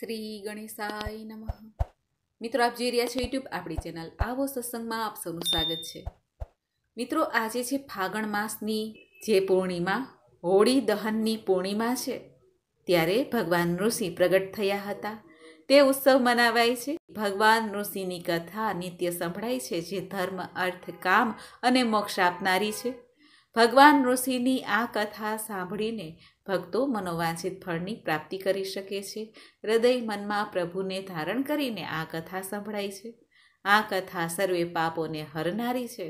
શ્રી ગણેશાય નમઃ મિત્રો આપ જોઈ રહ્યા છો યુટ્યુબ આપણી ચેનલ આવો સત્સંગમાં આપ સૌનું સ્વાગત છે મિત્રો આજે છે ફાગણ માસની જે પૂર્ણિમા હોળી દહનની પૂર્ણિમા છે ત્યારે ભગવાન ઋષિ પ્રગટ થયા હતા તે ઉત્સવ મનાવાય છે ભગવાન ઋષિની કથા નિત્ય સંભળાય છે જે ધર્મ અર્થ કામ અને મોક્ષ આપનારી છે ભગવાન ઋષિની આ કથા સાંભળીને ભક્તો મનોવાંછિત ફળની પ્રાપ્તિ કરી શકે છે હૃદય મનમાં પ્રભુને ધારણ કરીને આ કથા સંભળાય છે આ કથા સર્વે પાપોને હરનારી છે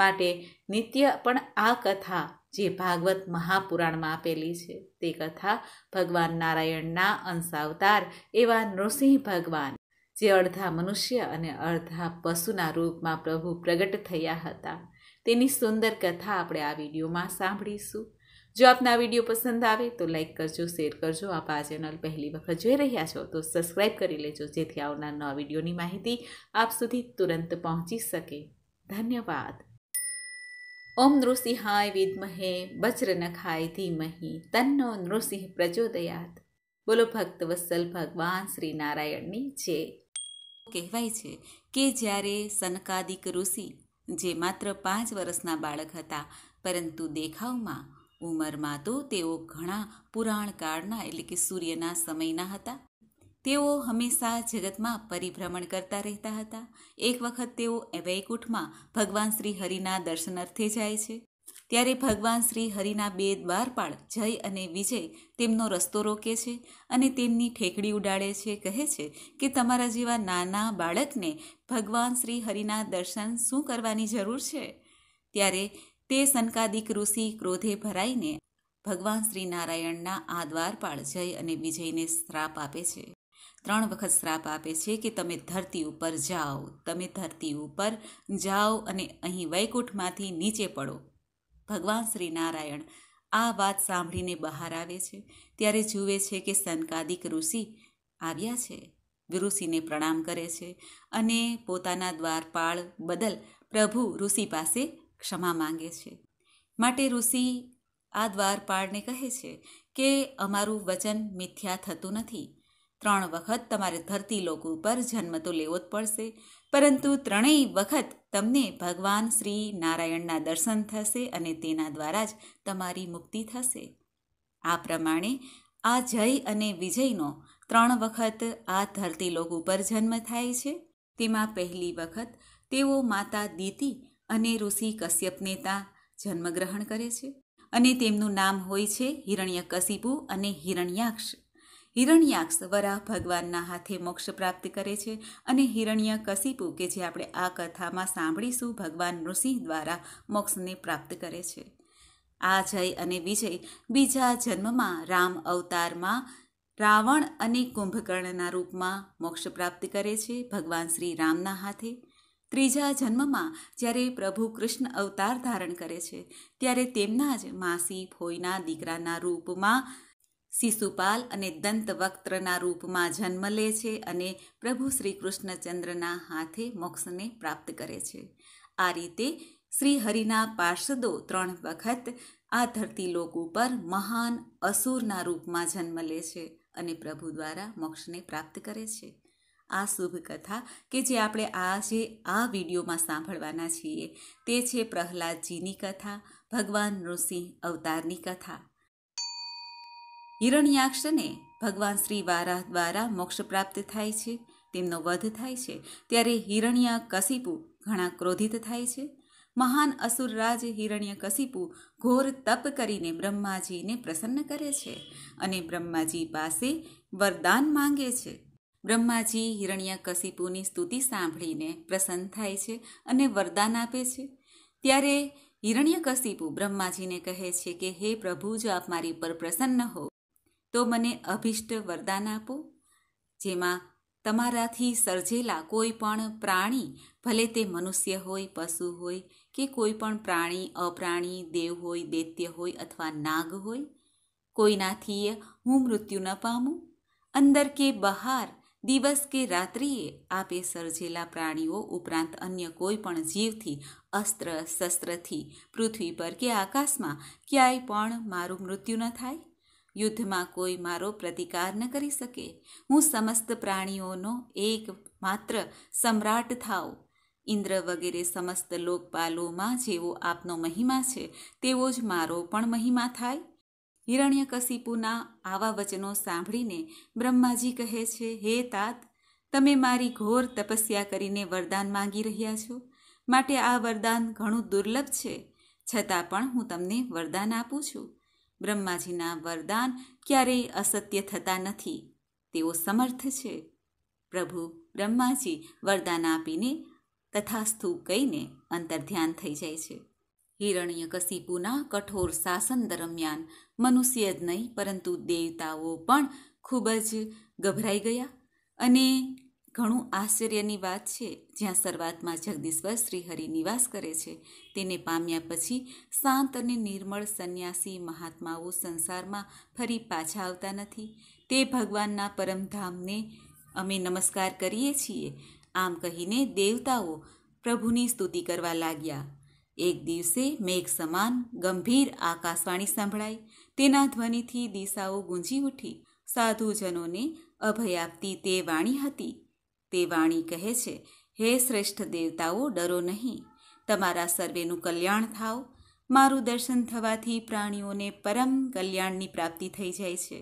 માટે નિત્ય પણ આ કથા જે ભાગવત મહાપુરાણમાં આપેલી છે તે કથા ભગવાન નારાયણના અંશાવતાર એવા નૃસિંહ ભગવાન જે અડધા મનુષ્ય અને અડધા પશુના રૂપમાં પ્રભુ પ્રગટ થયા હતા તેની સુંદર કથા આપણે આ વિડીયોમાં સાંભળીશું જો આપને આ વિડીયો પસંદ આવે તો લાઇક કરજો શેર કરજો આપ આ ચેનલ પહેલી વખત જોઈ રહ્યા છો તો સબસ્ક્રાઈબ કરી લેજો જેથી આવનાર નવા વિડીયોની માહિતી આપ સુધી તુરંત પહોંચી શકે ધન્યવાદ ઓમ નૃસિંહાય વજ્ર નખાય ધીમહી તન્નો નૃસિંહ પ્રચોદયાત બોલો ભક્ત વત્સલ ભગવાન શ્રી નારાયણની છે કહેવાય છે કે જ્યારે સનકાદિક ઋષિ જે માત્ર પાંચ વર્ષના બાળક હતા પરંતુ દેખાવમાં ઉંમરમાં તો તેઓ ઘણા પુરાણકાળના એટલે કે સૂર્યના સમયના હતા તેઓ હંમેશા જગતમાં પરિભ્રમણ કરતા રહેતા હતા એક વખત તેઓ વૈકુંઠમાં ભગવાન શ્રી હરિના દર્શન અર્થે જાય છે ત્યારે ભગવાન શ્રી હરિના બે દ્વારપાળ જય અને વિજય તેમનો રસ્તો રોકે છે અને તેમની ઠેકડી ઉડાડે છે કહે છે કે તમારા જેવા નાના બાળકને ભગવાન શ્રી હરિના દર્શન શું કરવાની જરૂર છે ત્યારે તે સનકાદિક ઋષિ ક્રોધે ભરાઈને ભગવાન શ્રી નારાયણના આ દ્વારપાળ જય અને વિજયને શ્રાપ આપે છે ત્રણ વખત શ્રાપ આપે છે કે તમે ધરતી ઉપર જાઓ તમે ધરતી ઉપર જાઓ અને અહીં વૈકુંઠમાંથી નીચે પડો ભગવાન શ્રી નારાયણ આ વાત સાંભળીને બહાર આવે છે ત્યારે જુએ છે કે સનકાદિક ઋષિ આવ્યા છે ઋષિને પ્રણામ કરે છે અને પોતાના દ્વારપાળ બદલ પ્રભુ ઋષિ પાસે ક્ષમા માંગે છે માટે ઋષિ આ દ્વારપાળને કહે છે કે અમારું વચન મિથ્યા થતું નથી ત્રણ વખત તમારે ધરતી લોક ઉપર જન્મ તો લેવો જ પડશે પરંતુ ત્રણેય વખત તમને ભગવાન શ્રી નારાયણના દર્શન થશે અને તેના દ્વારા જ તમારી મુક્તિ થશે આ પ્રમાણે આ જય અને વિજયનો ત્રણ વખત આ ધરતી લોક ઉપર જન્મ થાય છે તેમાં પહેલી વખત તેઓ માતા દીતી અને ઋષિ કશ્યપ નેતા જન્મગ્રહણ કરે છે અને તેમનું નામ હોય છે હિરણ્યકશિપુ અને હિરણ્યાક્ષ હિરણ્યાક્ષ વરાહ ભગવાનના હાથે મોક્ષ પ્રાપ્ત કરે છે અને હિરણ્ય કશિપુ કે જે આપણે આ કથામાં સાંભળીશું ભગવાન નૃસિંહ દ્વારા મોક્ષને પ્રાપ્ત કરે છે આ જય અને વિજય બીજા જન્મમાં રામ અવતારમાં રાવણ અને કુંભકર્ણના રૂપમાં મોક્ષ પ્રાપ્ત કરે છે ભગવાન શ્રી રામના હાથે ત્રીજા જન્મમાં જ્યારે પ્રભુ કૃષ્ણ અવતાર ધારણ કરે છે ત્યારે તેમના જ માસી ફોઈના દીકરાના રૂપમાં શિશુપાલ અને દંતવક્ત્રના રૂપમાં જન્મ લે છે અને પ્રભુ શ્રી કૃષ્ણચંદ્રના હાથે મોક્ષને પ્રાપ્ત કરે છે આ રીતે શ્રી હરિના પાર્ષદો ત્રણ વખત આ ધરતી લોક ઉપર મહાન અસુરના રૂપમાં જન્મ લે છે અને પ્રભુ દ્વારા મોક્ષને પ્રાપ્ત કરે છે આ શુભ કથા કે જે આપણે આજે આ વિડીયોમાં સાંભળવાના છીએ તે છે પ્રહલાદજીની કથા ભગવાન નૃસિંહ અવતારની કથા હિરણ્યાક્ષને ભગવાન શ્રી વારાહ દ્વારા મોક્ષ પ્રાપ્ત થાય છે તેમનો વધ થાય છે ત્યારે હિરણ્ય કશિપુ ઘણા ક્રોધિત થાય છે મહાન અસુરરાજ હિરણ્ય કશિપુ ઘોર તપ કરીને બ્રહ્માજીને પ્રસન્ન કરે છે અને બ્રહ્માજી પાસે વરદાન માંગે છે બ્રહ્માજી હિરણ્યકશિપુની સ્તુતિ સાંભળીને પ્રસન્ન થાય છે અને વરદાન આપે છે ત્યારે હિરણ્યકશિપુ બ્રહ્માજીને કહે છે કે હે પ્રભુ જો આપ મારી પર પ્રસન્ન હો તો મને અભિષ્ટ વરદાન આપો જેમાં તમારાથી સર્જેલા કોઈ પણ પ્રાણી ભલે તે મનુષ્ય હોય પશુ હોય કે કોઈ પણ પ્રાણી અપ્રાણી દેવ હોય દૈત્ય હોય અથવા નાગ હોય કોઈનાથી હું મૃત્યુ ન પામું અંદર કે બહાર દિવસ કે રાત્રિએ આપે સર્જેલા પ્રાણીઓ ઉપરાંત અન્ય કોઈ પણ જીવથી અસ્ત્ર શસ્ત્રથી પૃથ્વી પર કે આકાશમાં ક્યાંય પણ મારું મૃત્યુ ન થાય યુદ્ધમાં કોઈ મારો પ્રતિકાર ન કરી શકે હું સમસ્ત પ્રાણીઓનો એક માત્ર સમ્રાટ થાવ ઇન્દ્ર વગેરે સમસ્ત લોકપાલોમાં જેવો આપનો મહિમા છે તેવો જ મારો પણ મહિમા થાય હિરણ્યકશિપુના આવા વચનો સાંભળીને બ્રહ્માજી કહે છે હે તાત તમે મારી ઘોર તપસ્યા કરીને વરદાન માંગી રહ્યા છો માટે આ વરદાન ઘણું દુર્લભ છે છતાં પણ હું તમને વરદાન આપું છું બ્રહ્માજીના વરદાન ક્યારેય અસત્ય થતા નથી તેઓ સમર્થ છે પ્રભુ બ્રહ્માજી વરદાન આપીને તથાસ્થુ કહીને અંતર ધ્યાન થઈ જાય છે હિરણ્યકશિપુના કઠોર શાસન દરમિયાન મનુષ્ય જ નહીં પરંતુ દેવતાઓ પણ ખૂબ જ ગભરાઈ ગયા અને ઘણું આશ્ચર્યની વાત છે જ્યાં શરૂઆતમાં જગદીશ્વર શ્રીહરિ નિવાસ કરે છે તેને પામ્યા પછી શાંત અને નિર્મળ સંન્યાસી મહાત્માઓ સંસારમાં ફરી પાછા આવતા નથી તે ભગવાનના પરમધામને અમે નમસ્કાર કરીએ છીએ આમ કહીને દેવતાઓ પ્રભુની સ્તુતિ કરવા લાગ્યા એક દિવસે મેઘ સમાન ગંભીર આકાશવાણી સંભળાઈ તેના ધ્વનિથી દિશાઓ ગુંજી ઉઠી સાધુજનોને અભય આપતી તે વાણી હતી તે વાણી કહે છે હે શ્રેષ્ઠ દેવતાઓ ડરો નહીં તમારા સર્વેનું કલ્યાણ થાવ મારું દર્શન થવાથી પ્રાણીઓને પરમ કલ્યાણની પ્રાપ્તિ થઈ જાય છે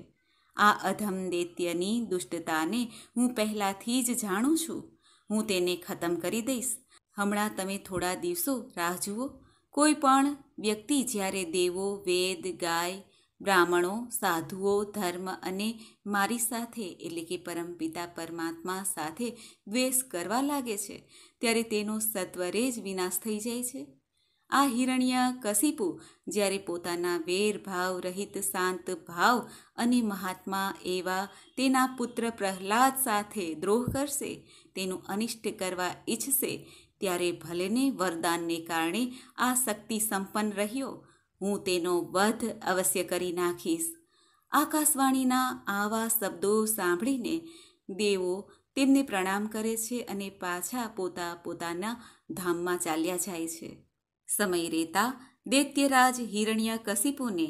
આ અધમ દૈત્યની દુષ્ટતાને હું પહેલાંથી જ જાણું છું હું તેને ખતમ કરી દઈશ હમણાં તમે થોડા દિવસો રાહ જુઓ કોઈ પણ વ્યક્તિ જ્યારે દેવો વેદ ગાય બ્રાહ્મણો સાધુઓ ધર્મ અને મારી સાથે એટલે કે પરમપિતા પરમાત્મા સાથે દ્વેષ કરવા લાગે છે ત્યારે તેનો સત્વરે જ વિનાશ થઈ જાય છે આ હિરણ્ય કશિપુ જ્યારે પોતાના વેરભાવ રહિત શાંત ભાવ અને મહાત્મા એવા તેના પુત્ર પ્રહલાદ સાથે દ્રોહ કરશે તેનું અનિષ્ટ કરવા ઈચ્છશે ત્યારે ભલેને વરદાનને કારણે આ શક્તિ સંપન્ન રહ્યો હું તેનો વધ અવશ્ય કરી નાખીશ આકાશવાણીના આવા શબ્દો સાંભળીને દેવો તેમને પ્રણામ કરે છે અને પાછા પોતા પોતાના ધામમાં ચાલ્યા જાય છે સમય રહેતા દૈત્યરાજ હિરણ્ય કશિપુને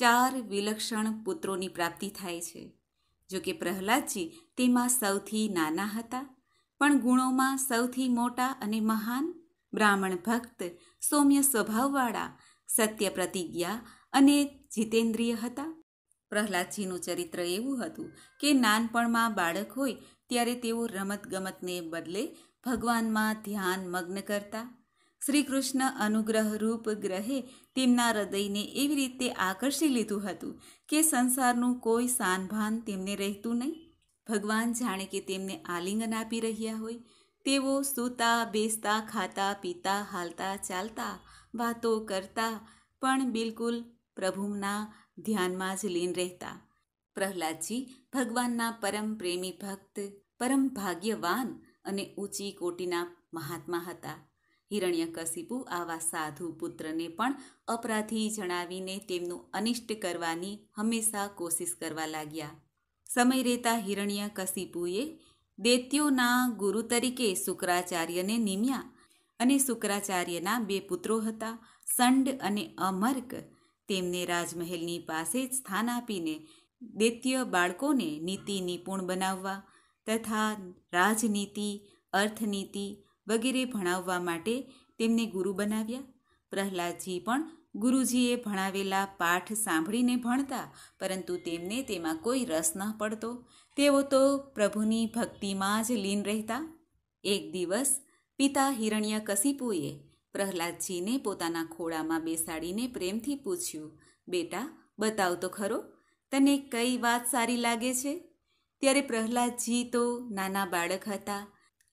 ચાર વિલક્ષણ પુત્રોની પ્રાપ્તિ થાય છે જોકે પ્રહલાદજી તેમાં સૌથી નાના હતા પણ ગુણોમાં સૌથી મોટા અને મહાન બ્રાહ્મણ ભક્ત સૌમ્ય સ્વભાવવાળા સત્ય પ્રતિજ્ઞા અને જીતેન્દ્રિય હતા પ્રહલાદજીનું ચરિત્ર એવું હતું કે નાનપણમાં બાળક હોય ત્યારે તેઓ રમતગમતને બદલે ભગવાનમાં ધ્યાન મગ્ન કરતા શ્રી કૃષ્ણ અનુગ્રહ રૂપ ગ્રહે તેમના હૃદયને એવી રીતે આકર્ષી લીધું હતું કે સંસારનું કોઈ સાનભાન તેમને રહેતું નહીં ભગવાન જાણે કે તેમને આલિંગન આપી રહ્યા હોય તેઓ સૂતા બેસતા ખાતા પીતા હાલતા ચાલતા વાતો કરતા પણ બિલકુલ પ્રભુના ધ્યાનમાં જ લીન રહેતા પ્રહલાદજી ભગવાનના પરમ પ્રેમી ભક્ત પરમ ભાગ્યવાન અને ઊંચી કોટીના મહાત્મા હતા હિરણ્યકશિપુ આવા સાધુ પુત્રને પણ અપરાધી જણાવીને તેમનું અનિષ્ટ કરવાની હંમેશા કોશિશ કરવા લાગ્યા સમય રહેતા હિરણ્ય કશિપુએ દૈત્યોના ગુરુ તરીકે શુક્રાચાર્યને નિમ્યા અને શુક્રાચાર્યના બે પુત્રો હતા સંડ અને અમર્ક તેમને રાજમહેલની પાસે જ સ્થાન આપીને દૈત્ય બાળકોને નીતિ નિપુણ બનાવવા તથા રાજનીતિ અર્થનીતિ વગેરે ભણાવવા માટે તેમને ગુરુ બનાવ્યા પ્રહલાદજી પણ ગુરુજીએ ભણાવેલા પાઠ સાંભળીને ભણતા પરંતુ તેમને તેમાં કોઈ રસ ન પડતો તેઓ તો પ્રભુની ભક્તિમાં જ લીન રહેતા એક દિવસ પિતા હિરણ્યકશિપુએ પ્રહલાદજીને પોતાના ખોળામાં બેસાડીને પ્રેમથી પૂછ્યું બેટા બતાવ તો ખરો તને કઈ વાત સારી લાગે છે ત્યારે પ્રહલાદજી તો નાના બાળક હતા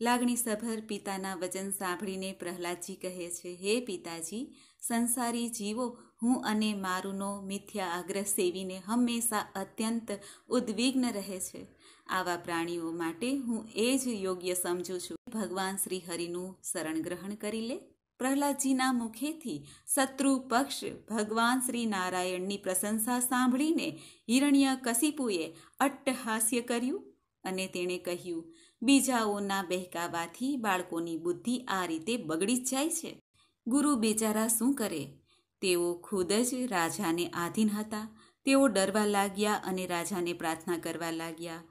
લાગણીસભર પિતાના વચન સાંભળીને પ્રહલાદજી કહે છે હે પિતાજી સંસારી જીવો હું અને મારુંનો મિથ્યા આગ્રહ સેવીને હંમેશા અત્યંત ઉદ્વિગ્ન રહે છે આવા પ્રાણીઓ માટે હું એ જ યોગ્ય સમજું છું ભગવાન શ્રી હરિનું શરણ ગ્રહણ કરી લે પ્રહલાદજીના મુખેથી શત્રુ પક્ષ ભગવાન શ્રી નારાયણની પ્રશંસા સાંભળીને હિરણ્ય કશિપુએ અટ્ટહાસ્ય કર્યું અને તેણે કહ્યું બીજાઓના બહેકાવાથી બાળકોની બુદ્ધિ આ રીતે બગડી જ જાય છે ગુરુ બિચારા શું કરે તેઓ ખુદ જ રાજાને આધીન હતા તેઓ ડરવા લાગ્યા અને રાજાને પ્રાર્થના કરવા લાગ્યા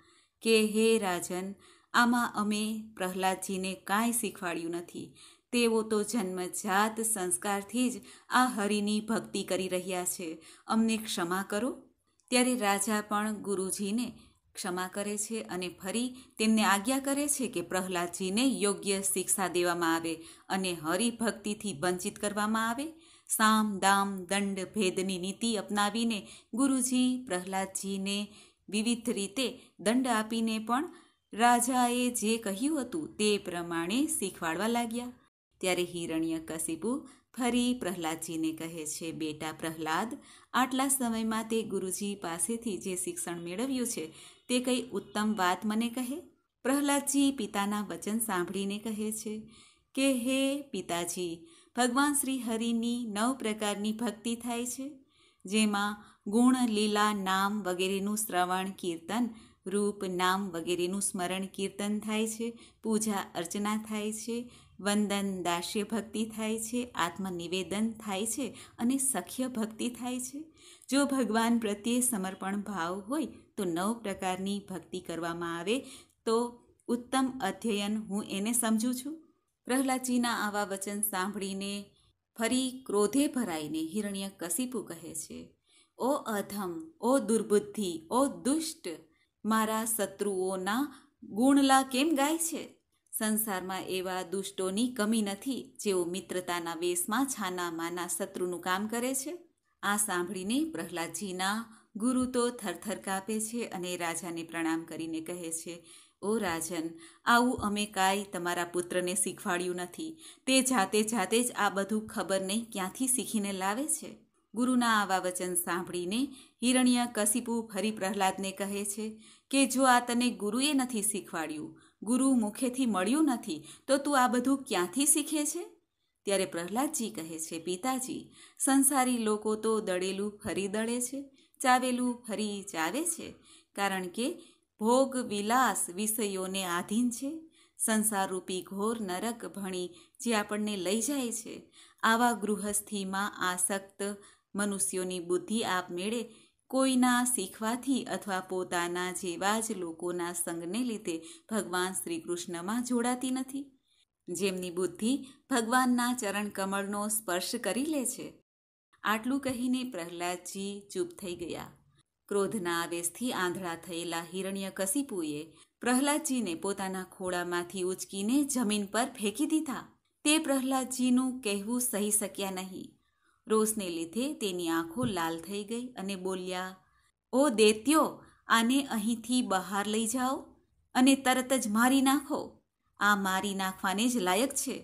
કે હે રાજન આમાં અમે પ્રહલાદજીને કાંઈ શીખવાડ્યું નથી તેઓ તો જન્મજાત સંસ્કારથી જ આ હરિની ભક્તિ કરી રહ્યા છે અમને ક્ષમા કરો ત્યારે રાજા પણ ગુરુજીને ક્ષમા કરે છે અને ફરી તેમને આજ્ઞા કરે છે કે પ્રહલાદજીને યોગ્ય શિક્ષા દેવામાં આવે અને હરિભક્તિથી વંચિત કરવામાં આવે સામ દામ દંડ ભેદની નીતિ અપનાવીને ગુરુજી પ્રહલાદજીને વિવિધ રીતે દંડ આપીને પણ રાજાએ જે કહ્યું હતું તે પ્રમાણે શીખવાડવા લાગ્યા ત્યારે હિરણ્ય કશિપુ ફરી પ્રહલાદજીને કહે છે બેટા પ્રહલાદ આટલા સમયમાં તે ગુરુજી પાસેથી જે શિક્ષણ મેળવ્યું છે તે કંઈ ઉત્તમ વાત મને કહે પ્રહલાદજી પિતાના વચન સાંભળીને કહે છે કે હે પિતાજી ભગવાન શ્રી હરિની નવ પ્રકારની ભક્તિ થાય છે જેમાં ગુણ લીલા નામ વગેરેનું શ્રવણ કીર્તન રૂપ નામ વગેરેનું સ્મરણ કીર્તન થાય છે પૂજા અર્ચના થાય છે વંદન દાસ્ય ભક્તિ થાય છે આત્મનિવેદન થાય છે અને સખ્ય ભક્તિ થાય છે જો ભગવાન પ્રત્યે સમર્પણ ભાવ હોય તો નવ પ્રકારની ભક્તિ કરવામાં આવે તો ઉત્તમ અધ્યયન હું એને સમજું છું પ્રહલાદજીના આવા વચન સાંભળીને ફરી ક્રોધે ભરાઈને હિરણ્ય કસીપુ કહે છે ઓ અધમ ઓ દુર્બુદ્ધિ ઓ દુષ્ટ મારા શત્રુઓના ગુણલા કેમ ગાય છે સંસારમાં એવા દુષ્ટોની કમી નથી જેઓ મિત્રતાના વેશમાં છાના માના શત્રુનું કામ કરે છે આ સાંભળીને પ્રહલાદજીના ગુરુ તો થરથર કાપે છે અને રાજાને પ્રણામ કરીને કહે છે ઓ રાજન આવું અમે કાંઈ તમારા પુત્રને શીખવાડ્યું નથી તે જાતે જાતે જ આ બધું ખબર નહીં ક્યાંથી શીખીને લાવે છે ગુરુના આવા વચન સાંભળીને હિરણ્ય કશિપુ ફરી પ્રહલાદને કહે છે કે જો આ તને ગુરુએ નથી શીખવાડ્યું ગુરુ મુખેથી મળ્યું નથી તો તું આ બધું ક્યાંથી શીખે છે ત્યારે પ્રહલાદજી કહે છે પિતાજી સંસારી લોકો તો દળેલું ફરી દળે છે ચાવેલું ફરી ચાવે છે કારણ કે ભોગ વિલાસ વિષયોને આધીન છે સંસારરૂપી ઘોર નરક ભણી જે આપણને લઈ જાય છે આવા ગૃહસ્થિમાં આસક્ત મનુષ્યોની બુદ્ધિ આપમેળે કોઈના શીખવાથી અથવા પોતાના જેવા જ લોકોના સંગને લીધે ભગવાન શ્રી કૃષ્ણમાં જોડાતી નથી જેમની બુદ્ધિ ભગવાનના ચરણ કમળનો સ્પર્શ કરી લે છે આટલું કહીને પ્રહલાદજી ચૂપ થઈ ગયા ક્રોધના આવેશથી આંધળા થયેલા હિરણ્ય કશિપુએ પ્રહલાદજીને પોતાના ખોળામાંથી ઉચકીને જમીન પર ફેંકી દીધા તે પ્રહલાદજીનું કહેવું સહી શક્યા નહીં રોષને લીધે તેની આંખો લાલ થઈ ગઈ અને બોલ્યા ઓ દેત્યો આને અહીંથી બહાર લઈ જાઓ અને તરત જ મારી નાખો આ મારી નાખવાને જ લાયક છે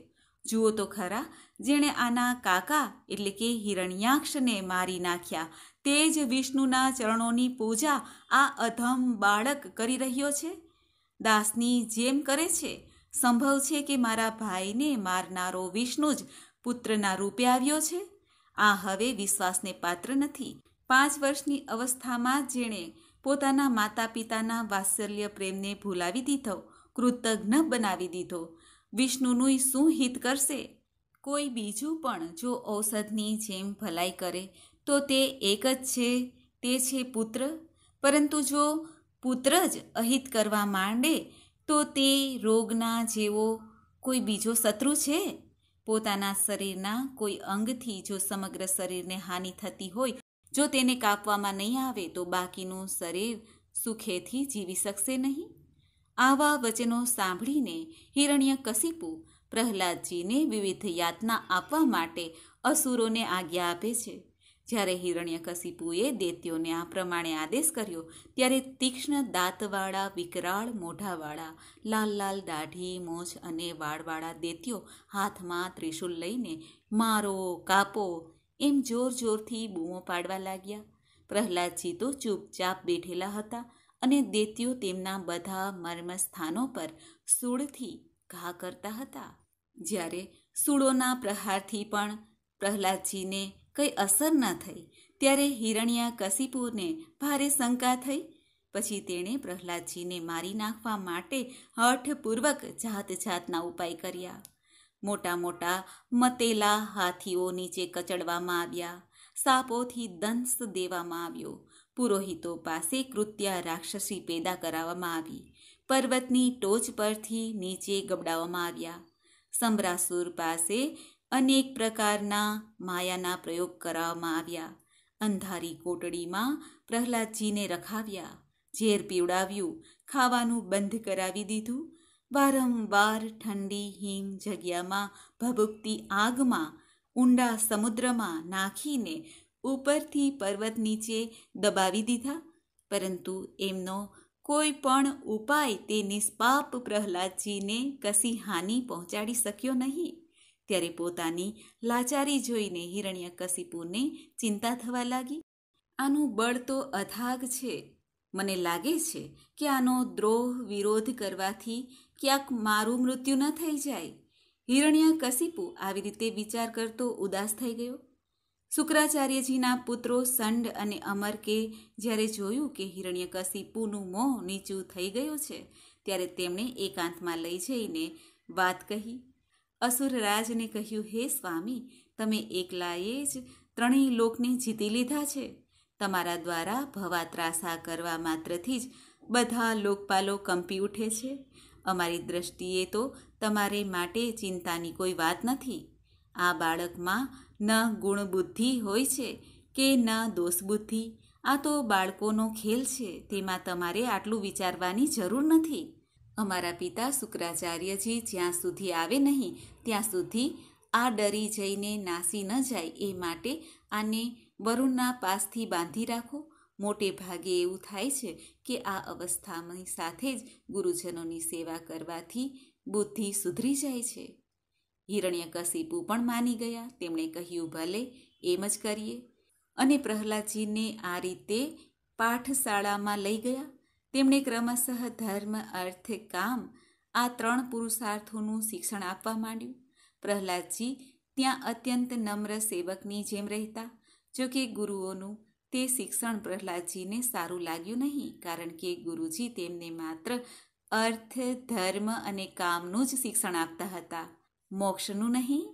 જુઓ તો ખરા જેણે આના કાકા એટલે કે હિરણ્યાક્ષને મારી નાખ્યા તે જ વિષ્ણુના ચરણોની પૂજા આ અધમ બાળક કરી રહ્યો છે દાસની જેમ કરે છે સંભવ છે કે મારા ભાઈને મારનારો વિષ્ણુ જ પુત્રના રૂપે આવ્યો છે આ હવે વિશ્વાસને પાત્ર નથી પાંચ વર્ષની અવસ્થામાં જેણે પોતાના માતા પિતાના વાત્સલ્ય પ્રેમને ભૂલાવી દીધો કૃતજ્ઞ બનાવી દીધો વિષ્ણુનું શું હિત કરશે કોઈ બીજું પણ જો ઔષધની જેમ ભલાઈ કરે તો તે એક જ છે તે છે પુત્ર પરંતુ જો પુત્ર જ અહિત કરવા માંડે તો તે રોગના જેવો કોઈ બીજો શત્રુ છે પોતાના શરીરના કોઈ અંગથી જો સમગ્ર શરીરને હાનિ થતી હોય જો તેને કાપવામાં નહીં આવે તો બાકીનું શરીર સુખેથી જીવી શકશે નહીં આવા વચનો સાંભળીને હિરણ્ય કશિપુ પ્રહલાદજીને વિવિધ યાતના આપવા માટે અસુરોને આજ્ઞા આપે છે જ્યારે હિરણ્યકશિપુએ દૈત્યોને આ પ્રમાણે આદેશ કર્યો ત્યારે તીક્ષ્ણ દાંતવાળા વિકરાળ મોઢાવાળા લાલ લાલ દાઢી મોજ અને વાળવાળા દૈત્યો હાથમાં ત્રિશુલ લઈને મારો કાપો એમ જોર જોરથી બૂમો પાડવા લાગ્યા પ્રહલાદજી તો ચૂપચાપ બેઠેલા હતા અને દૈત્યો તેમના બધા મર્મ સ્થાનો પર સૂળથી ઘા કરતા હતા જ્યારે સૂળોના પ્રહારથી પણ પ્રહલાદજીને કંઈ અસર ન થઈ ત્યારે હિરણ્યા કશિપુને ભારે શંકા થઈ પછી તેણે પ્રહલાદજીને મારી નાખવા માટે હઠપૂર્વક જાત જાતના ઉપાય કર્યા મોટા મોટા મતેલા હાથીઓ નીચે કચડવામાં આવ્યા સાપોથી દંશ દેવામાં આવ્યો પુરોહિતો પાસે કૃત્યા રાક્ષસી પેદા કરાવવામાં આવી પર્વતની ટોચ પરથી નીચે ગબડાવવામાં આવ્યા સંબરાસુર પાસે અનેક પ્રકારના માયાના પ્રયોગ કરાવવામાં આવ્યા અંધારી કોટડીમાં પ્રહલાદજીને રખાવ્યા ઝેર પીવડાવ્યું ખાવાનું બંધ કરાવી દીધું વારંવાર ઠંડી હિમ જગ્યામાં ભભૂકતી આગમાં ઊંડા સમુદ્રમાં નાખીને ઉપરથી પર્વત નીચે દબાવી દીધા પરંતુ એમનો કોઈ પણ ઉપાય તે નિષ્પાપ પ્રહલાદજીને કશી હાનિ પહોંચાડી શક્યો નહીં ત્યારે પોતાની લાચારી જોઈને હિરણ્યકશિપુને ચિંતા થવા લાગી આનું બળ તો અથાગ છે મને લાગે છે કે આનો દ્રોહ વિરોધ કરવાથી ક્યાંક મારું મૃત્યુ ન થઈ જાય હિરણ્યકશિપુ આવી રીતે વિચાર કરતો ઉદાસ થઈ ગયો શુક્રાચાર્યજીના પુત્રો સંડ અને અમરકે જ્યારે જોયું કે હિરણ્યકશિપુનું મોં નીચું થઈ ગયું છે ત્યારે તેમણે એકાંતમાં લઈ જઈને વાત કહી અસુરરાજને કહ્યું હે સ્વામી તમે એકલાએ જ ત્રણેય લોકને જીતી લીધા છે તમારા દ્વારા ભવાત્રાસા કરવા માત્રથી જ બધા લોકપાલો કંપી ઉઠે છે અમારી દ્રષ્ટિએ તો તમારે માટે ચિંતાની કોઈ વાત નથી આ બાળકમાં ન ગુણબુદ્ધિ હોય છે કે ન દોષબુદ્ધિ આ તો બાળકોનો ખેલ છે તેમાં તમારે આટલું વિચારવાની જરૂર નથી અમારા પિતા શુક્રાચાર્યજી જ્યાં સુધી આવે નહીં ત્યાં સુધી આ ડરી જઈને નાસી ન જાય એ માટે આને વરુણના પાસથી બાંધી રાખો મોટે ભાગે એવું થાય છે કે આ અવસ્થાની સાથે જ ગુરુજનોની સેવા કરવાથી બુદ્ધિ સુધરી જાય છે હિરણ્યકશિપુ પણ માની ગયા તેમણે કહ્યું ભલે એમ જ કરીએ અને પ્રહલાદજીને આ રીતે પાઠશાળામાં લઈ ગયા તેમણે ક્રમશઃ ધર્મ અર્થ કામ આ ત્રણ પુરુષાર્થોનું શિક્ષણ આપવા માંડ્યું પ્રહલાદજી ત્યાં અત્યંત નમ્ર સેવકની જેમ રહેતા જોકે ગુરુઓનું તે શિક્ષણ પ્રહલાદજીને સારું લાગ્યું નહીં કારણ કે ગુરુજી તેમને માત્ર અર્થ ધર્મ અને કામનું જ શિક્ષણ આપતા હતા મોક્ષનું નહીં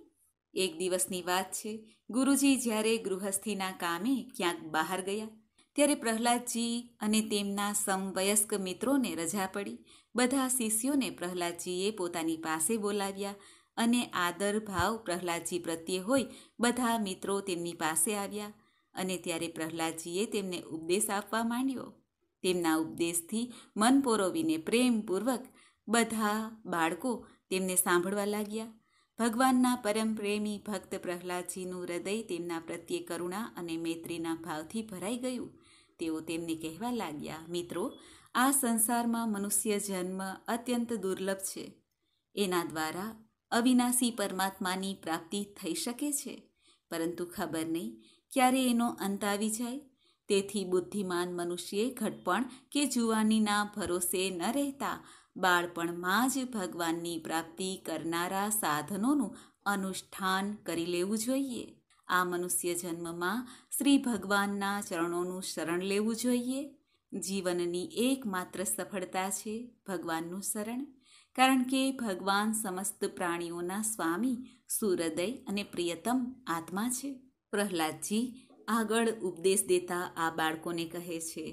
એક દિવસની વાત છે ગુરુજી જ્યારે ગૃહસ્થીના કામે ક્યાંક બહાર ગયા ત્યારે પ્રહલાદજી અને તેમના સમવયસ્ક મિત્રોને રજા પડી બધા શિષ્યોને પ્રહલાદજીએ પોતાની પાસે બોલાવ્યા અને આદર ભાવ પ્રહલાદજી પ્રત્યે હોય બધા મિત્રો તેમની પાસે આવ્યા અને ત્યારે પ્રહલાદજીએ તેમને ઉપદેશ આપવા માંડ્યો તેમના ઉપદેશથી મન પોરોવીને પ્રેમપૂર્વક બધા બાળકો તેમને સાંભળવા લાગ્યા ભગવાનના પરમ પ્રેમી ભક્ત પ્રહલાદજીનું હૃદય તેમના પ્રત્યે કરુણા અને મૈત્રીના ભાવથી ભરાઈ ગયું તેઓ તેમને કહેવા લાગ્યા મિત્રો આ સંસારમાં મનુષ્ય જન્મ અત્યંત દુર્લભ છે એના દ્વારા અવિનાશી પરમાત્માની પ્રાપ્તિ થઈ શકે છે પરંતુ ખબર નહીં ક્યારે એનો અંત આવી જાય તેથી બુદ્ધિમાન મનુષ્યે ઘટપણ કે જુવાનીના ભરોસે ન રહેતા બાળપણમાં જ ભગવાનની પ્રાપ્તિ કરનારા સાધનોનું અનુષ્ઠાન કરી લેવું જોઈએ આ મનુષ્ય જન્મમાં શ્રી ભગવાનના ચરણોનું શરણ લેવું જોઈએ જીવનની એકમાત્ર સફળતા છે ભગવાનનું શરણ કારણ કે ભગવાન સમસ્ત પ્રાણીઓના સ્વામી સૂર્યદય અને પ્રિયતમ આત્મા છે પ્રહલાદજી આગળ ઉપદેશ દેતા આ બાળકોને કહે છે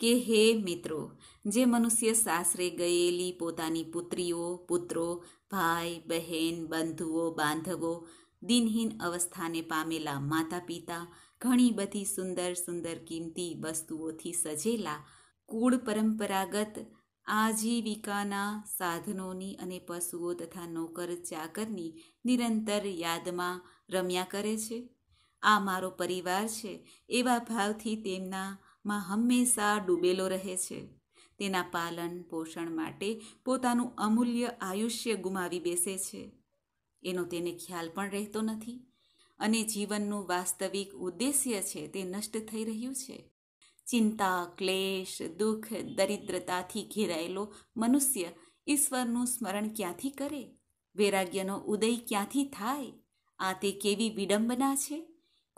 કે હે મિત્રો જે મનુષ્ય સાસરે ગયેલી પોતાની પુત્રીઓ પુત્રો ભાઈ બહેન બંધુઓ બાંધવો દિનહીન અવસ્થાને પામેલા માતા પિતા ઘણી બધી સુંદર સુંદર કિંમતી વસ્તુઓથી સજેલા કુળ પરંપરાગત આજીવિકાના સાધનોની અને પશુઓ તથા નોકર ચાકરની નિરંતર યાદમાં રમ્યા કરે છે આ મારો પરિવાર છે એવા ભાવથી તેમના માં હંમેશા ડૂબેલો રહે છે તેના પાલન પોષણ માટે પોતાનું અમૂલ્ય આયુષ્ય ગુમાવી બેસે છે એનો તેને ખ્યાલ પણ રહેતો નથી અને જીવનનું વાસ્તવિક ઉદ્દેશ્ય છે તે નષ્ટ થઈ રહ્યું છે ચિંતા ક્લેશ દુઃખ દરિદ્રતાથી ઘેરાયેલો મનુષ્ય ઈશ્વરનું સ્મરણ ક્યાંથી કરે વૈરાગ્યનો ઉદય ક્યાંથી થાય આ તે કેવી વિડંબના છે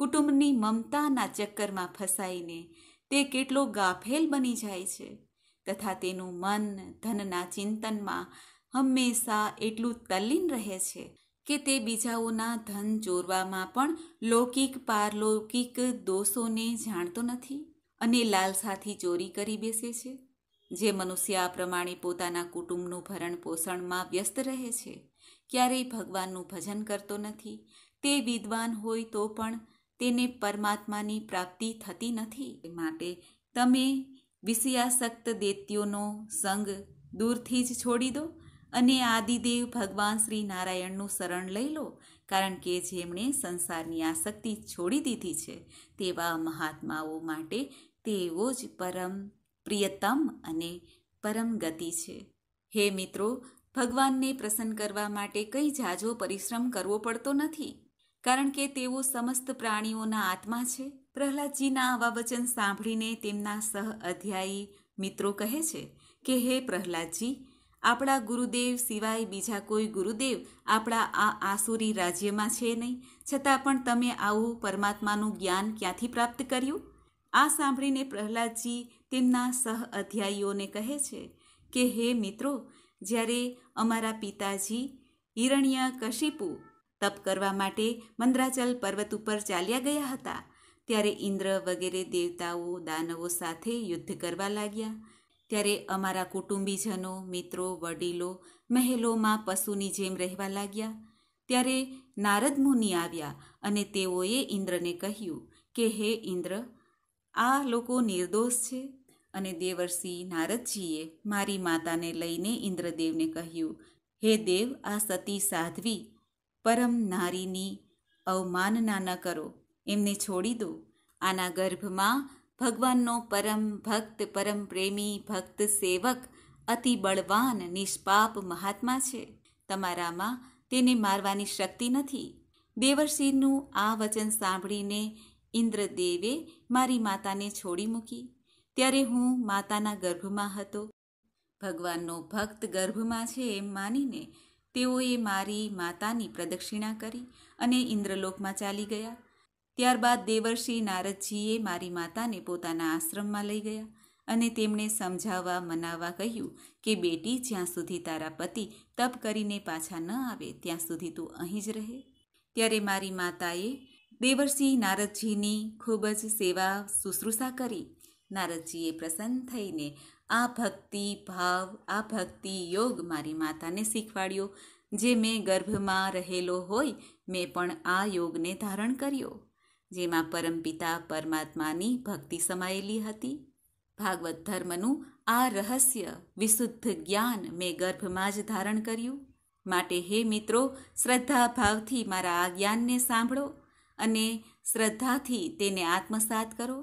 કુટુંબની મમતાના ચક્કરમાં ફસાઈને તે કેટલો ગાફેલ બની જાય છે તથા તેનું મન ધનના ચિંતનમાં હંમેશા એટલું તલ્લીન રહે છે કે તે બીજાઓના ધન ચોરવામાં પણ લૌકિક પારલૌકિક દોષોને જાણતો નથી અને લાલસાથી ચોરી કરી બેસે છે જે મનુષ્ય આ પ્રમાણે પોતાના કુટુંબનું ભરણ પોષણમાં વ્યસ્ત રહે છે ક્યારેય ભગવાનનું ભજન કરતો નથી તે વિદ્વાન હોય તો પણ તેને પરમાત્માની પ્રાપ્તિ થતી નથી માટે તમે વિષયાસક્ત દૈત્યોનો સંગ દૂરથી જ છોડી દો અને આદિદેવ ભગવાન શ્રી નારાયણનું શરણ લઈ લો કારણ કે જેમણે સંસારની આસક્તિ છોડી દીધી છે તેવા મહાત્માઓ માટે તેઓ જ પરમ પ્રિયતમ અને પરમ ગતિ છે હે મિત્રો ભગવાનને પ્રસન્ન કરવા માટે કંઈ ઝાઝો પરિશ્રમ કરવો પડતો નથી કારણ કે તેઓ સમસ્ત પ્રાણીઓના આત્મા છે પ્રહલાદજીના આવા વચન સાંભળીને તેમના સહ અધ્યાયી મિત્રો કહે છે કે હે પ્રહલાદજી આપણા ગુરુદેવ સિવાય બીજા કોઈ ગુરુદેવ આપણા આ આસુરી રાજ્યમાં છે નહીં છતાં પણ તમે આવું પરમાત્માનું જ્ઞાન ક્યાંથી પ્રાપ્ત કર્યું આ સાંભળીને પ્રહલાદજી તેમના સહ અધ્યાયીઓને કહે છે કે હે મિત્રો જ્યારે અમારા પિતાજી હિરણ્ય કશિપુ તપ કરવા માટે મંદ્રાચલ પર્વત ઉપર ચાલ્યા ગયા હતા ત્યારે ઇન્દ્ર વગેરે દેવતાઓ દાનવો સાથે યુદ્ધ કરવા લાગ્યા ત્યારે અમારા કુટુંબીજનો મિત્રો વડીલો મહેલોમાં પશુની જેમ રહેવા લાગ્યા ત્યારે નારદ મુનિ આવ્યા અને તેઓએ ઇન્દ્રને કહ્યું કે હે ઇન્દ્ર આ લોકો નિર્દોષ છે અને દેવર્ષિ નારદજીએ મારી માતાને લઈને ઇન્દ્રદેવને કહ્યું હે દેવ આ સતી સાધ્વી પરમ નારીની અવમાનના ન કરો એમને છોડી દો આના ગર્ભમાં ભગવાનનો પરમ ભક્ત પરમ પ્રેમી ભક્ત સેવક અતિ બળવાન નિષ્પાપ મહાત્મા છે તમારામાં તેને મારવાની શક્તિ નથી દેવર્ષિનું આ વચન સાંભળીને ઇન્દ્રદેવે મારી માતાને છોડી મૂકી ત્યારે હું માતાના ગર્ભમાં હતો ભગવાનનો ભક્ત ગર્ભમાં છે એમ માનીને તેઓએ મારી માતાની પ્રદક્ષિણા કરી અને ઇન્દ્રલોકમાં ચાલી ગયા ત્યારબાદ દેવર્ષિ નારદજીએ મારી માતાને પોતાના આશ્રમમાં લઈ ગયા અને તેમણે સમજાવવા મનાવવા કહ્યું કે બેટી જ્યાં સુધી તારા પતિ તપ કરીને પાછા ન આવે ત્યાં સુધી તું અહીં જ રહે ત્યારે મારી માતાએ દેવર્ષિ નારદજીની ખૂબ જ સેવા શુશ્રૂષા કરી નારદજીએ પ્રસન્ન થઈને આ ભક્તિ ભાવ આ ભક્તિ યોગ મારી માતાને શીખવાડ્યો જે મેં ગર્ભમાં રહેલો હોય મેં પણ આ યોગને ધારણ કર્યો જેમાં પરમપિતા પરમાત્માની ભક્તિ સમાયેલી હતી ભાગવત ધર્મનું આ રહસ્ય વિશુદ્ધ જ્ઞાન મેં ગર્ભમાં જ ધારણ કર્યું માટે હે મિત્રો શ્રદ્ધાભાવથી મારા આ જ્ઞાનને સાંભળો અને શ્રદ્ધાથી તેને આત્મસાત કરો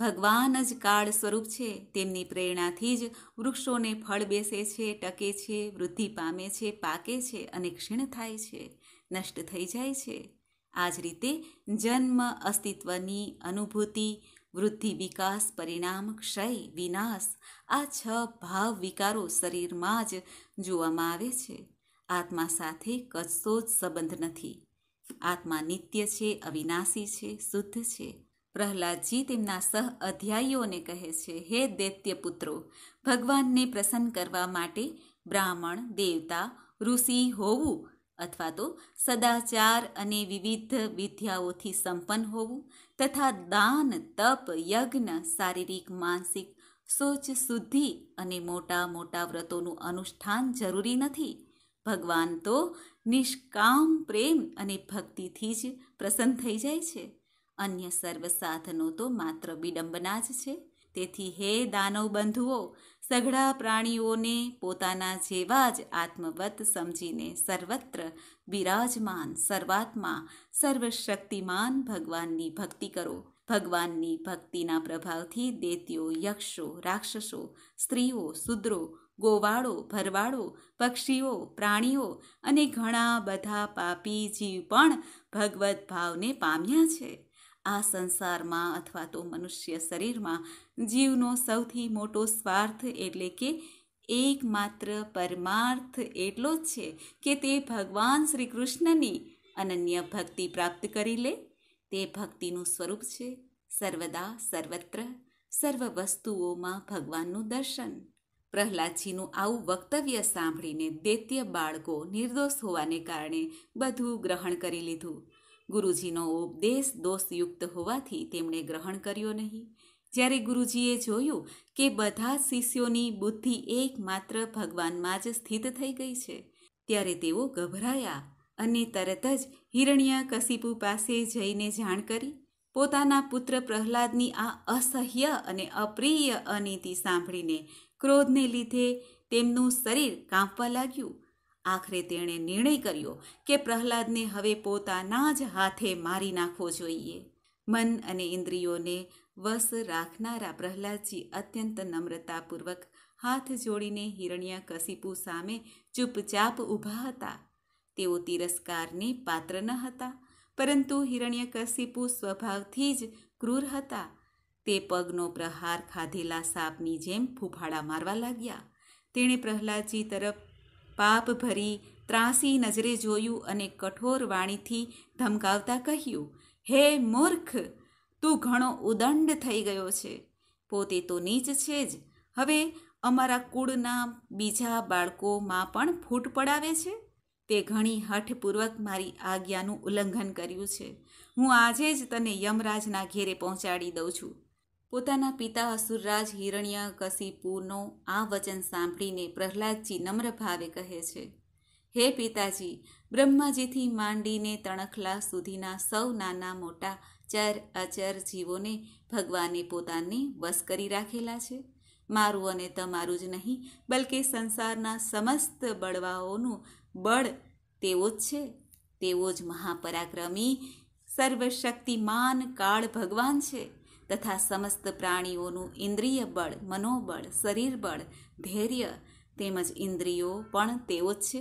ભગવાન જ કાળ સ્વરૂપ છે તેમની પ્રેરણાથી જ વૃક્ષોને ફળ બેસે છે ટકે છે વૃદ્ધિ પામે છે પાકે છે અને ક્ષીણ થાય છે નષ્ટ થઈ જાય છે આ જ રીતે જન્મ અસ્તિત્વની અનુભૂતિ વૃદ્ધિ વિકાસ પરિણામ ક્ષય વિનાશ આ છ ભાવ વિકારો શરીરમાં જ જોવામાં આવે છે આત્મા સાથે કશો જ સંબંધ નથી આત્મા નિત્ય છે અવિનાશી છે શુદ્ધ છે પ્રહલાદજી તેમના સહ અધ્યાયીઓને કહે છે હે દૈત્ય પુત્રો ભગવાનને પ્રસન્ન કરવા માટે બ્રાહ્મણ દેવતા ઋષિ હોવું અથવા તો સદાચાર અને વિવિધ વિદ્યાઓથી સંપન્ન હોવું તથા દાન તપ યજ્ઞ શારીરિક માનસિક સોચ શુદ્ધિ અને મોટા મોટા વ્રતોનું અનુષ્ઠાન જરૂરી નથી ભગવાન તો નિષ્કામ પ્રેમ અને ભક્તિથી જ પ્રસન્ન થઈ જાય છે અન્ય સર્વ સાધનો તો માત્ર વિડંબના જ છે તેથી હે દાનવ બંધુઓ સઘળા પ્રાણીઓને પોતાના જેવા જ આત્મવત સમજીને સર્વત્ર બિરાજમાન સર્વાત્મા સર્વશક્તિમાન ભગવાનની ભક્તિ કરો ભગવાનની ભક્તિના પ્રભાવથી દેત્યો યક્ષો રાક્ષસો સ્ત્રીઓ શુદ્રો ગોવાળો ભરવાળો પક્ષીઓ પ્રાણીઓ અને ઘણા બધા પાપી જીવ પણ ભગવદ્ ભાવને પામ્યા છે આ સંસારમાં અથવા તો મનુષ્ય શરીરમાં જીવનો સૌથી મોટો સ્વાર્થ એટલે કે એકમાત્ર પરમાર્થ એટલો જ છે કે તે ભગવાન શ્રી કૃષ્ણની અનન્ય ભક્તિ પ્રાપ્ત કરી લે તે ભક્તિનું સ્વરૂપ છે સર્વદા સર્વત્ર સર્વ વસ્તુઓમાં ભગવાનનું દર્શન પ્રહલાદજીનું આવું વક્તવ્ય સાંભળીને દૈત્ય બાળકો નિર્દોષ હોવાને કારણે બધું ગ્રહણ કરી લીધું ગુરુજીનો ઉપદેશ દોષયુક્ત હોવાથી તેમણે ગ્રહણ કર્યો નહીં જ્યારે ગુરુજીએ જોયું કે બધા શિષ્યોની બુદ્ધિ એકમાત્ર ભગવાનમાં જ સ્થિત થઈ ગઈ છે ત્યારે તેઓ ગભરાયા અને તરત જ હિરણ્ય કશિપુ પાસે જઈને જાણ કરી પોતાના પુત્ર પ્રહલાદની આ અસહ્ય અને અપ્રિય અનીતિ સાંભળીને ક્રોધને લીધે તેમનું શરીર કાંપવા લાગ્યું આખરે તેણે નિર્ણય કર્યો કે પ્રહલાદને હવે પોતાના જ હાથે મારી નાખવો જોઈએ મન અને ઇન્દ્રિયોને વસ રાખનારા પ્રહલાદજી અત્યંત નમ્રતાપૂર્વક હાથ જોડીને હિરણ્ય કશિપુ સામે ચૂપચાપ ઊભા હતા તેઓ તિરસ્કારને પાત્ર ન હતા પરંતુ હિરણ્યકશિપુ સ્વભાવથી જ ક્રૂર હતા તે પગનો પ્રહાર ખાધેલા સાપની જેમ ફૂફાડા મારવા લાગ્યા તેણે પ્રહલાદજી તરફ પાપ ભરી ત્રાસી નજરે જોયું અને કઠોર વાણીથી ધમકાવતા કહ્યું હે મૂર્ખ તું ઘણો ઉદંડ થઈ ગયો છે પોતે તો નીચ છે જ હવે અમારા કુળના બીજા બાળકોમાં પણ ફૂટ પડાવે છે તે ઘણી હઠપૂર્વક મારી આજ્ઞાનું ઉલ્લંઘન કર્યું છે હું આજે જ તને યમરાજના ઘેરે પહોંચાડી દઉં છું પોતાના પિતા અસુરરાજ હિરણ્ય કશિપુનો આ વચન સાંભળીને પ્રહલાદજી નમ્ર ભાવે કહે છે હે પિતાજી બ્રહ્માજીથી માંડીને તણખલા સુધીના સૌ નાના મોટા ચર અચર જીવોને ભગવાને પોતાને વશ કરી રાખેલા છે મારું અને તમારું જ નહીં બલકે સંસારના સમસ્ત બળવાઓનું બળ તેવો જ છે તેવો જ મહાપરાક્રમી સર્વશક્તિમાન કાળ ભગવાન છે તથા સમસ્ત પ્રાણીઓનું ઇન્દ્રિય બળ મનોબળ શરીર બળ ધૈર્ય તેમજ ઇન્દ્રિયો પણ તેઓ જ છે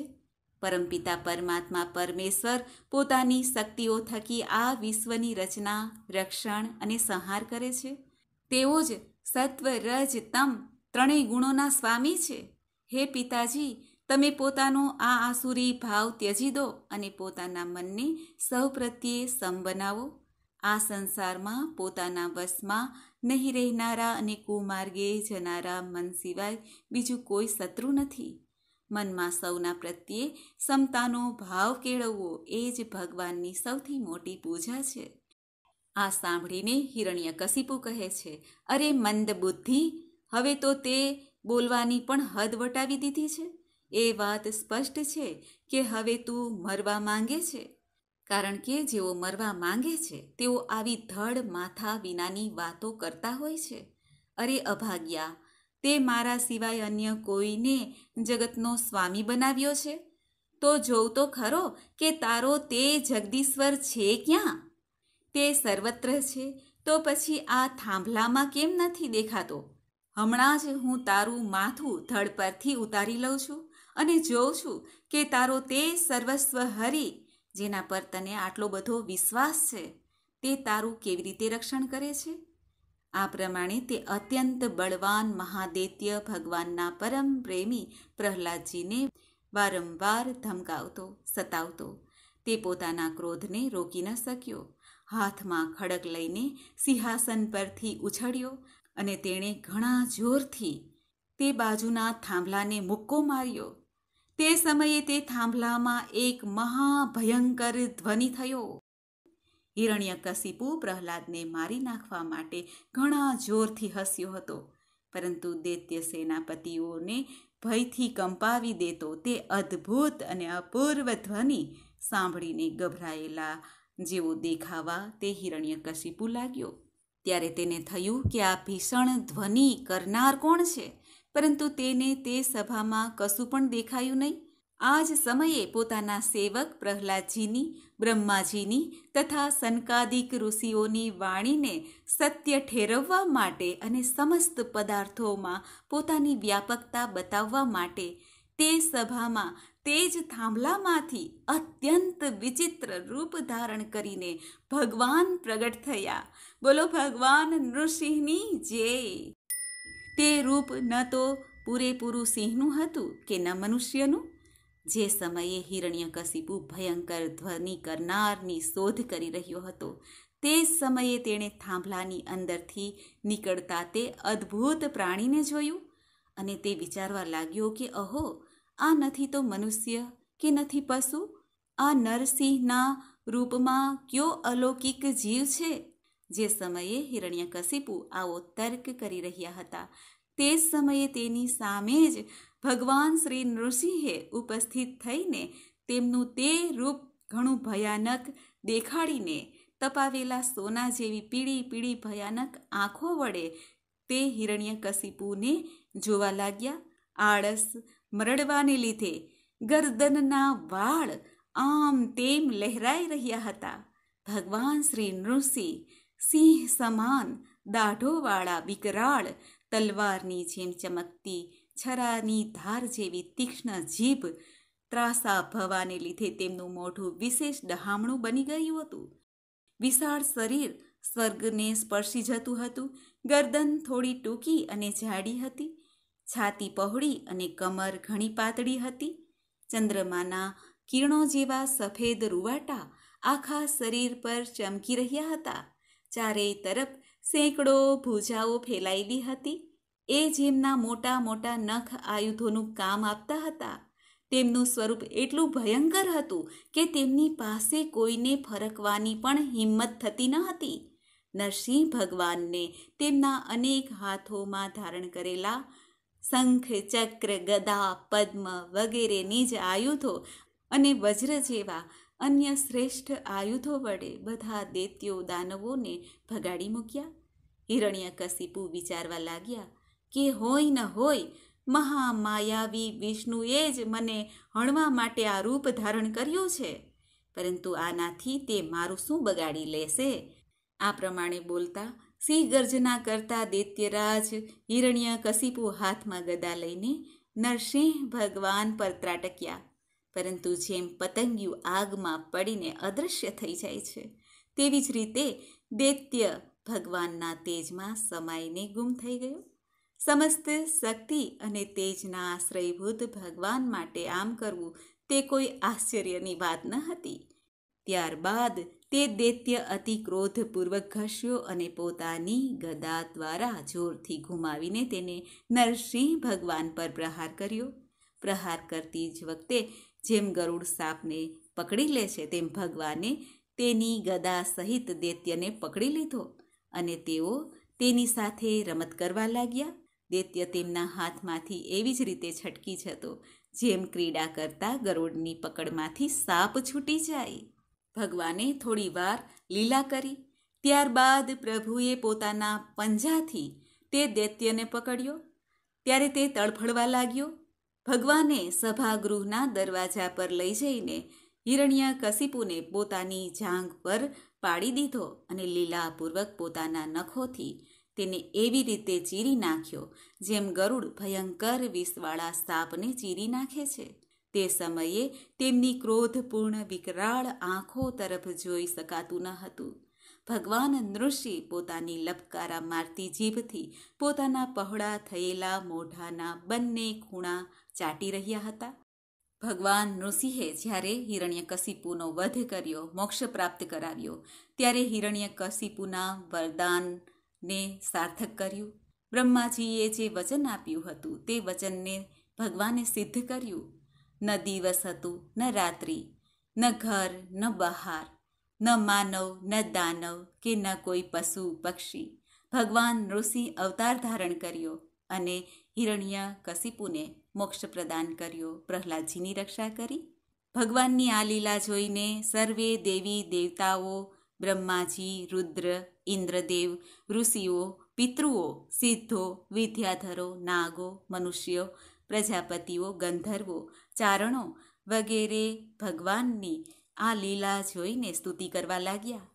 પરમપિતા પરમાત્મા પરમેશ્વર પોતાની શક્તિઓ થકી આ વિશ્વની રચના રક્ષણ અને સંહાર કરે છે તેઓ જ સત્વ રજ તમ ત્રણેય ગુણોના સ્વામી છે હે પિતાજી તમે પોતાનો આ આસુરી ભાવ ત્યજી દો અને પોતાના મનને સૌ પ્રત્યે સમ બનાવો આ સંસારમાં પોતાના વશમાં નહીં રહેનારા અને કુમાર્ગે જનારા મન સિવાય બીજું કોઈ શત્રુ નથી મનમાં સૌના પ્રત્યે સમતાનો ભાવ કેળવવો એ જ ભગવાનની સૌથી મોટી પૂજા છે આ સાંભળીને હિરણ્ય કશિપુ કહે છે અરે મંદ બુદ્ધિ હવે તો તે બોલવાની પણ હદ વટાવી દીધી છે એ વાત સ્પષ્ટ છે કે હવે તું મરવા માંગે છે કારણ કે જેઓ મરવા માંગે છે તેઓ આવી ધડ માથા વિનાની વાતો કરતા હોય છે અરે અભાગ્યા તે મારા સિવાય અન્ય કોઈને જગતનો સ્વામી બનાવ્યો છે તો જોઉં તો ખરો કે તારો તે જગદીશ્વર છે ક્યાં તે સર્વત્ર છે તો પછી આ થાંભલામાં કેમ નથી દેખાતો હમણાં જ હું તારું માથું ધડ પરથી ઉતારી લઉં છું અને જોઉં છું કે તારો તે સર્વસ્વ હરી જેના પર તને આટલો બધો વિશ્વાસ છે તે તારું કેવી રીતે રક્ષણ કરે છે આ પ્રમાણે તે અત્યંત બળવાન મહાદૈત્ય ભગવાનના પરમ પ્રેમી પ્રહલાદજીને વારંવાર ધમકાવતો સતાવતો તે પોતાના ક્રોધને રોકી ન શક્યો હાથમાં ખડક લઈને સિંહાસન પરથી ઉછળ્યો અને તેણે ઘણા જોરથી તે બાજુના થાંભલાને મુક્કો માર્યો તે સમયે તે થાંભલામાં એક મહાભયંકર ધ્વનિ થયો હિરણ્યકશિપુ પ્રહલાદને મારી નાખવા માટે ઘણા જોરથી હસ્યો હતો પરંતુ દૈત્ય સેનાપતિઓને ભયથી કંપાવી દેતો તે અદ્ભુત અને અપૂર્વ ધ્વનિ સાંભળીને ગભરાયેલા જેવો દેખાવા તે હિરણ્યકશિપુ લાગ્યો ત્યારે તેને થયું કે આ ભીષણ ધ્વનિ કરનાર કોણ છે પરંતુ તેને તે સભામાં કશું પણ દેખાયું નહીં આ જ સમયે પોતાના સેવક પ્રહલાદજીની બ્રહ્માજીની તથા સનકાદિક ઋષિઓની વાણીને સત્ય ઠેરવવા માટે અને સમસ્ત પદાર્થોમાં પોતાની વ્યાપકતા બતાવવા માટે તે સભામાં તે જ થાંભલામાંથી અત્યંત વિચિત્ર રૂપ ધારણ કરીને ભગવાન પ્રગટ થયા બોલો ભગવાન નૃસિંહની જય તે રૂપ ન તો પૂરેપૂરું સિંહનું હતું કે ન મનુષ્યનું જે સમયે હિરણ્યકશિપુ ભયંકર ધ્વનિ કરનારની શોધ કરી રહ્યો હતો તે સમયે તેણે થાંભલાની અંદરથી નીકળતા તે અદ્ભુત પ્રાણીને જોયું અને તે વિચારવા લાગ્યો કે અહો આ નથી તો મનુષ્ય કે નથી પશુ આ નરસિંહના રૂપમાં કયો અલૌકિક જીવ છે જે સમયે હિરણ્યકશિપુ આવો તર્ક કરી રહ્યા હતા તે જ સમયે તેની સામે જ ભગવાન શ્રી નૃસિંહે ઉપસ્થિત થઈને તેમનું તે રૂપ ઘણું ભયાનક દેખાડીને તપાવેલા સોના જેવી પીળી પીળી ભયાનક આંખો વડે તે હિરણ્યકશિપુને જોવા લાગ્યા આળસ મરડવાને લીધે ગરદનના વાળ આમ તેમ લહેરાઈ રહ્યા હતા ભગવાન શ્રી નૃસિંહ સિંહ સમાન દાઢોવાળા વિકરાળ તલવારની જેમ ચમકતી છરાની ધાર જેવી તીક્ષ્ણ જીભ ત્રાસા ભવાને લીધે તેમનું મોઢું વિશેષ ડહામણું બની ગયું હતું વિશાળ શરીર સ્વર્ગને સ્પર્શી જતું હતું ગરદન થોડી ટૂંકી અને જાડી હતી છાતી પહોળી અને કમર ઘણી પાતળી હતી ચંદ્રમાના કિરણો જેવા સફેદ રૂવાટા આખા શરીર પર ચમકી રહ્યા હતા ચારેય તરફ સેંકડો ભૂજાઓ ફેલાયેલી હતી એ જેમના મોટા મોટા નખ આયુધોનું કામ આપતા હતા તેમનું સ્વરૂપ એટલું ભયંકર હતું કે તેમની પાસે કોઈને ફરકવાની પણ હિંમત થતી ન હતી નરસિંહ ભગવાનને તેમના અનેક હાથોમાં ધારણ કરેલા શંખ ચક્ર ગદા પદ્મ વગેરેની જ આયુધો અને વજ્ર જેવા અન્ય શ્રેષ્ઠ આયુધો વડે બધા દૈત્યો દાનવોને ભગાડી મૂક્યા હિરણ્ય કશીપુ વિચારવા લાગ્યા કે હોય ન હોય મહામાયાવી વિષ્ણુએ જ મને હણવા માટે આ રૂપ ધારણ કર્યું છે પરંતુ આનાથી તે મારું શું બગાડી લેશે આ પ્રમાણે બોલતા સિંહ ગર્જના કરતા દૈત્યરાજ હિરણ્ય કશીપુ હાથમાં ગદા લઈને નરસિંહ ભગવાન પર ત્રાટક્યા પરંતુ જેમ પતંગિયું આગમાં પડીને અદૃશ્ય થઈ જાય છે તેવી જ રીતે દૈત્ય ભગવાનના તેજમાં સમાઈને ગુમ થઈ ગયો સમસ્ત શક્તિ અને તેજના આશ્રયભૂત ભગવાન માટે આમ કરવું તે કોઈ આશ્ચર્યની વાત ન હતી ત્યારબાદ તે દૈત્ય અતિ ક્રોધપૂર્વક ઘસ્યો અને પોતાની ગદા દ્વારા જોરથી ઘુમાવીને તેને નરસિંહ ભગવાન પર પ્રહાર કર્યો પ્રહાર કરતી જ વખતે જેમ ગરુડ સાપને પકડી લે છે તેમ ભગવાને તેની ગદા સહિત દૈત્યને પકડી લીધો અને તેઓ તેની સાથે રમત કરવા લાગ્યા દૈત્ય તેમના હાથમાંથી એવી જ રીતે છટકી જતો જેમ ક્રીડા કરતા ગરુડની પકડમાંથી સાપ છૂટી જાય ભગવાને થોડી વાર લીલા કરી ત્યારબાદ પ્રભુએ પોતાના પંજાથી તે દૈત્યને પકડ્યો ત્યારે તે તડફડવા લાગ્યો ભગવાને સભાગૃહના દરવાજા પર લઈ જઈને હિરણ્યા કશિપુને પોતાની જાંઘ પર પાડી દીધો અને લીલાપૂર્વક પોતાના નખોથી તેને એવી રીતે ચીરી નાખ્યો જેમ ગરુડ ભયંકર વિષવાળા સાપને ચીરી નાખે છે તે સમયે તેમની ક્રોધપૂર્ણ વિકરાળ આંખો તરફ જોઈ શકાતું ન હતું ભગવાન નૃષિ પોતાની લપકારા મારતી જીભથી પોતાના પહોળા થયેલા મોઢાના બંને ખૂણા ચાટી રહ્યા હતા ભગવાન નૃસિંહે જ્યારે હિરણ્યકશિપુનો વધ કર્યો મોક્ષ પ્રાપ્ત કરાવ્યો ત્યારે હિરણ્યકશિપુના વરદાનને સાર્થક કર્યું બ્રહ્માજીએ જે વચન આપ્યું હતું તે વચનને ભગવાને સિદ્ધ કર્યું ન દિવસ હતું ન રાત્રિ ન ઘર ન બહાર ન માનવ ન દાનવ કે ન કોઈ પશુ પક્ષી ભગવાન ઋષિ અવતાર ધારણ કર્યો અને હિરણ્યા કશિપુને મોક્ષ પ્રદાન કર્યો પ્રહલાદજીની રક્ષા કરી ભગવાનની આ લીલા જોઈને સર્વે દેવી દેવતાઓ બ્રહ્માજી રુદ્ર ઇન્દ્રદેવ ઋષિઓ પિતૃઓ સિદ્ધો વિદ્યાધરો નાગો મનુષ્યો પ્રજાપતિઓ ગંધર્વો ચારણો વગેરે ભગવાનની આ લીલા જોઈને સ્તુતિ કરવા લાગ્યા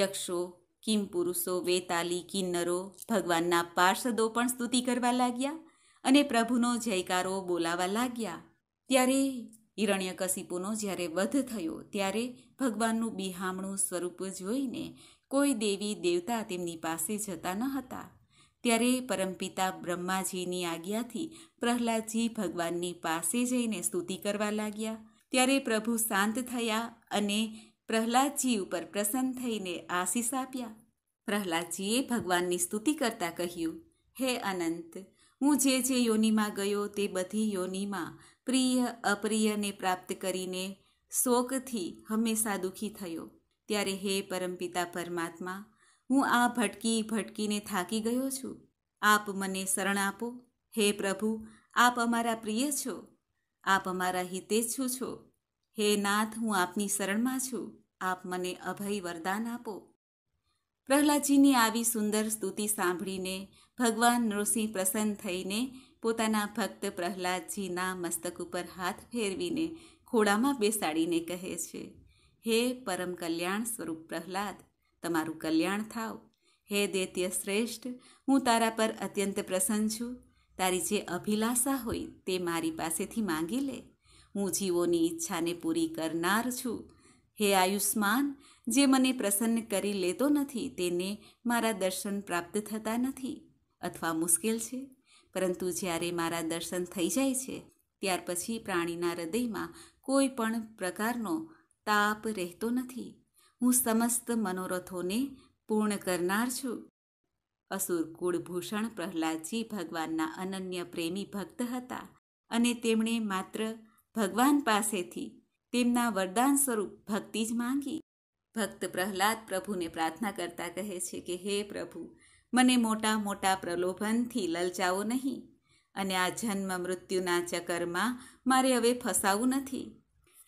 યક્ષો કિમ પુરુષો વેતાલી કિન્નરો ભગવાનના પાર્ષદો પણ સ્તુતિ કરવા લાગ્યા અને પ્રભુનો જયકારો બોલાવા લાગ્યા ત્યારે હિરણ્યકશિપુનો જ્યારે વધ થયો ત્યારે ભગવાનનું બિહામણું સ્વરૂપ જોઈને કોઈ દેવી દેવતા તેમની પાસે જતા ન હતા ત્યારે પરમપિતા બ્રહ્માજીની આજ્ઞાથી પ્રહલાદજી ભગવાનની પાસે જઈને સ્તુતિ કરવા લાગ્યા ત્યારે પ્રભુ શાંત થયા અને પ્રહલાદજી ઉપર પ્રસન્ન થઈને આશીષ આપ્યા પ્રહલાદજીએ ભગવાનની સ્તુતિ કરતાં કહ્યું હે અનંત હું જે જે યોનિમાં ગયો તે બધી યોનિમાં પ્રિય અપ્રિયને પ્રાપ્ત કરીને શોકથી હંમેશા દુઃખી થયો ત્યારે હે પરમપિતા પરમાત્મા હું આ ભટકી ભટકીને થાકી ગયો છું આપ મને શરણ આપો હે પ્રભુ આપ અમારા પ્રિય છો આપ અમારા હિતેચ્છુ છો હે નાથ હું આપની શરણમાં છું આપ મને અભય વરદાન આપો પ્રહલાદજીની આવી સુંદર સ્તુતિ સાંભળીને ભગવાન નૃસિંહ પ્રસન્ન થઈને પોતાના ભક્ત પ્રહલાદજીના મસ્તક ઉપર હાથ ફેરવીને ખોડામાં બેસાડીને કહે છે હે પરમ કલ્યાણ સ્વરૂપ પ્રહલાદ તમારું કલ્યાણ થાવ હે દૈત્ય શ્રેષ્ઠ હું તારા પર અત્યંત પ્રસન્ન છું તારી જે અભિલાષા હોય તે મારી પાસેથી માંગી લે હું જીવોની ઈચ્છાને પૂરી કરનાર છું હે આયુષ્માન જે મને પ્રસન્ન કરી લેતો નથી તેને મારા દર્શન પ્રાપ્ત થતા નથી અથવા મુશ્કેલ છે પરંતુ જ્યારે મારા દર્શન થઈ જાય છે ત્યાર પછી પ્રાણીના હૃદયમાં કોઈ પણ પ્રકારનો તાપ રહેતો નથી હું સમસ્ત મનોરથોને પૂર્ણ કરનાર છું અસુર કુળભૂષણ પ્રહલાદજી ભગવાનના અનન્ય પ્રેમી ભક્ત હતા અને તેમણે માત્ર ભગવાન પાસેથી તેમના વરદાન સ્વરૂપ ભક્તિ જ માંગી ભક્ત પ્રહલાદ પ્રભુને પ્રાર્થના કરતા કહે છે કે હે પ્રભુ મને મોટા મોટા પ્રલોભનથી લલચાવો નહીં અને આ જન્મ મૃત્યુના ચક્કરમાં મારે હવે ફસાવું નથી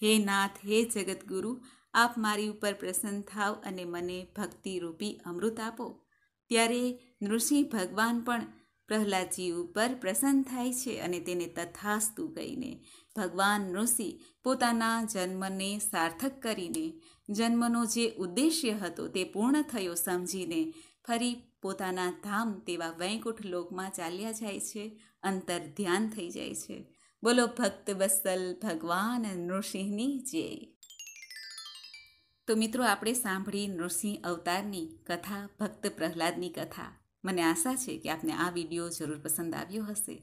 હે નાથ હે જગતગુરુ આપ મારી ઉપર પ્રસન્ન થાવ અને મને ભક્તિરૂપી અમૃત આપો ત્યારે નૃસિંહ ભગવાન પણ પ્રહલાદજી ઉપર પ્રસન્ન થાય છે અને તેને તથાસ્તુ કહીને ભગવાન નૃસિંહ પોતાના જન્મને સાર્થક કરીને જન્મનો જે ઉદ્દેશ્ય હતો તે પૂર્ણ થયો સમજીને ફરી પોતાના ધામ તેવા વૈકુંઠ લોકમાં ચાલ્યા જાય છે અંતર ધ્યાન થઈ જાય છે બોલો ભક્ત બસલ ભગવાન નૃસિંહની જય તો મિત્રો આપણે સાંભળી નૃસિંહ અવતારની કથા ભક્ત પ્રહલાદની કથા મને આશા છે કે આપને આ વિડીયો જરૂર પસંદ આવ્યો હશે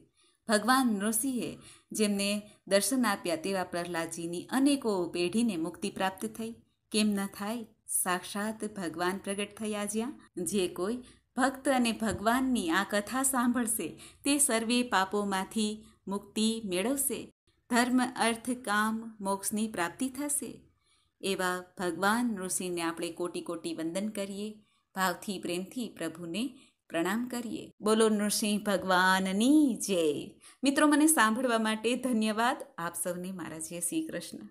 ભગવાન નૃસિંહે જેમને દર્શન આપ્યા તેવા પ્રહલાદજીની અનેકો પેઢીને મુક્તિ પ્રાપ્ત થઈ કેમ ન થાય સાક્ષાત ભગવાન પ્રગટ થયા જ્યાં જે કોઈ ભક્ત અને ભગવાનની આ કથા સાંભળશે તે સર્વે પાપોમાંથી મુક્તિ મેળવશે ધર્મ અર્થ કામ મોક્ષની પ્રાપ્તિ થશે એવા ભગવાન નૃસિંહને આપણે કોટી કોટી વંદન કરીએ ભાવથી પ્રેમથી પ્રભુને પ્રણામ કરીએ બોલો નૃસિંહ ભગવાનની જય મિત્રો મને સાંભળવા માટે ધન્યવાદ આપ સૌને મારા જય શ્રી કૃષ્ણ